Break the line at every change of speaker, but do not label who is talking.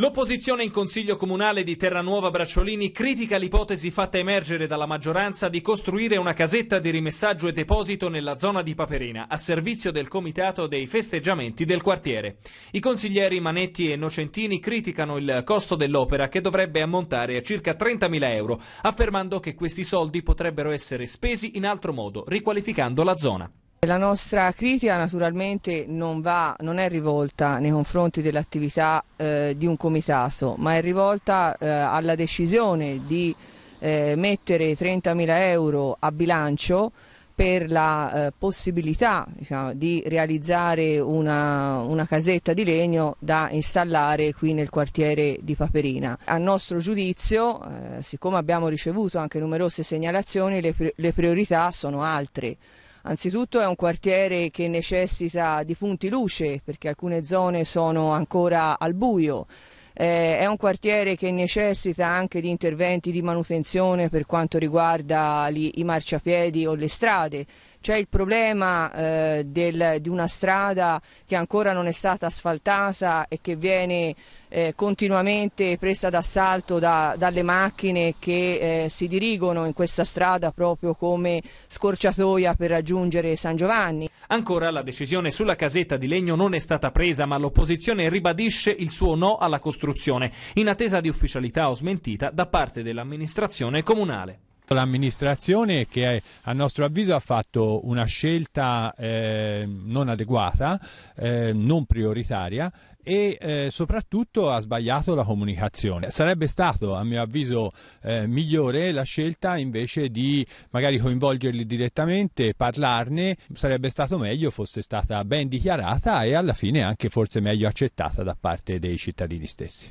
L'opposizione in Consiglio Comunale di Terranuova Bracciolini critica l'ipotesi fatta emergere dalla maggioranza di costruire una casetta di rimessaggio e deposito nella zona di Paperina, a servizio del comitato dei festeggiamenti del quartiere. I consiglieri Manetti e Nocentini criticano il costo dell'opera che dovrebbe ammontare a circa 30.000 euro, affermando che questi soldi potrebbero essere spesi in altro modo, riqualificando la zona.
La nostra critica naturalmente non, va, non è rivolta nei confronti dell'attività eh, di un comitato, ma è rivolta eh, alla decisione di eh, mettere 30.000 euro a bilancio per la eh, possibilità diciamo, di realizzare una, una, casetta di legno da installare qui nel quartiere di Paperina. A nostro giudizio, eh, siccome abbiamo ricevuto anche numerose segnalazioni, le, le priorità sono altre. Anzitutto è un quartiere che necessita di punti luce perché alcune zone sono ancora al buio. Eh, è un quartiere che necessita anche di interventi di manutenzione per quanto riguarda gli, i marciapiedi o le strade. C'è il problema eh, del, di una strada che ancora non è stata asfaltata e che viene eh, continuamente presa d'assalto da, dalle macchine che eh, si dirigono in questa strada proprio come scorciatoia per raggiungere San Giovanni.
Ancora la decisione sulla casetta di legno non è stata presa, ma l'opposizione ribadisce il suo no alla costruzione, in attesa di ufficialità o smentita da parte dell'amministrazione comunale.
L'amministrazione che eh, a nostro avviso ha fatto una scelta eh, non adeguata, eh, non prioritaria e eh, soprattutto ha sbagliato la comunicazione. Sarebbe stato a mio avviso eh, migliore la scelta invece di magari coinvolgerli direttamente, parlarne, sarebbe stato meglio fosse stata ben dichiarata e alla fine anche forse meglio accettata da parte dei cittadini stessi.